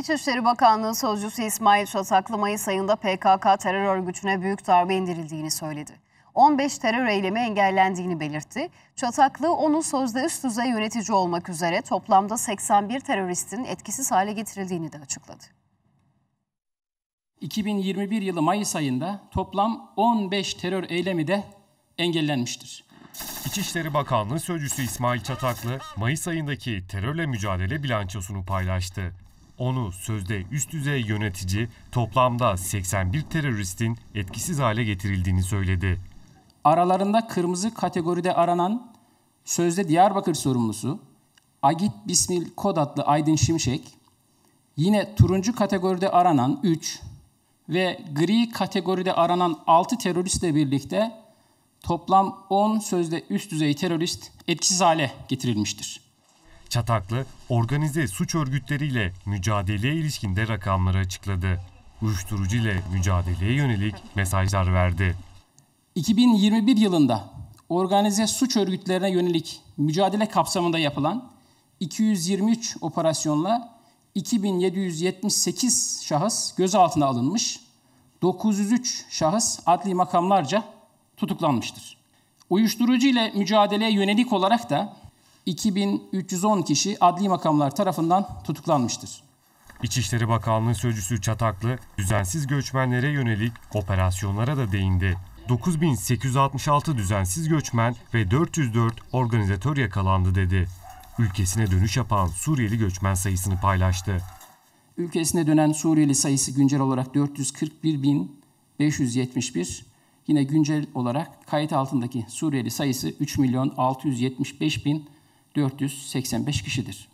İçişleri Bakanlığı Sözcüsü İsmail Çataklı Mayıs ayında PKK terör örgütüne büyük darbe indirildiğini söyledi. 15 terör eylemi engellendiğini belirtti. Çataklı onun sözde üst düzey yönetici olmak üzere toplamda 81 teröristin etkisiz hale getirildiğini de açıkladı. 2021 yılı Mayıs ayında toplam 15 terör eylemi de engellenmiştir. İçişleri Bakanlığı Sözcüsü İsmail Çataklı, Mayıs ayındaki terörle mücadele bilançosunu paylaştı onu sözde üst düzey yönetici toplamda 81 teröristin etkisiz hale getirildiğini söyledi. Aralarında kırmızı kategoride aranan sözde Diyarbakır sorumlusu Agit Bismil kod adlı Aydın Şimşek, yine turuncu kategoride aranan 3 ve gri kategoride aranan 6 teröristle birlikte toplam 10 sözde üst düzey terörist etkisiz hale getirilmiştir. Çataklı, organize suç örgütleriyle mücadeleye ilişkinde rakamları açıkladı. Uyuşturucu ile mücadeleye yönelik mesajlar verdi. 2021 yılında organize suç örgütlerine yönelik mücadele kapsamında yapılan 223 operasyonla 2778 şahıs gözaltına alınmış, 903 şahıs adli makamlarca tutuklanmıştır. Uyuşturucu ile mücadeleye yönelik olarak da 2310 kişi adli makamlar tarafından tutuklanmıştır. İçişleri Bakanlığı Sözcüsü Çataklı, düzensiz göçmenlere yönelik operasyonlara da değindi. 9866 düzensiz göçmen ve 404 organizatör yakalandı dedi. Ülkesine dönüş yapan Suriyeli göçmen sayısını paylaştı. Ülkesine dönen Suriyeli sayısı güncel olarak 441.571. Yine güncel olarak kayıt altındaki Suriyeli sayısı 3 milyon 675 bin 485 kişidir.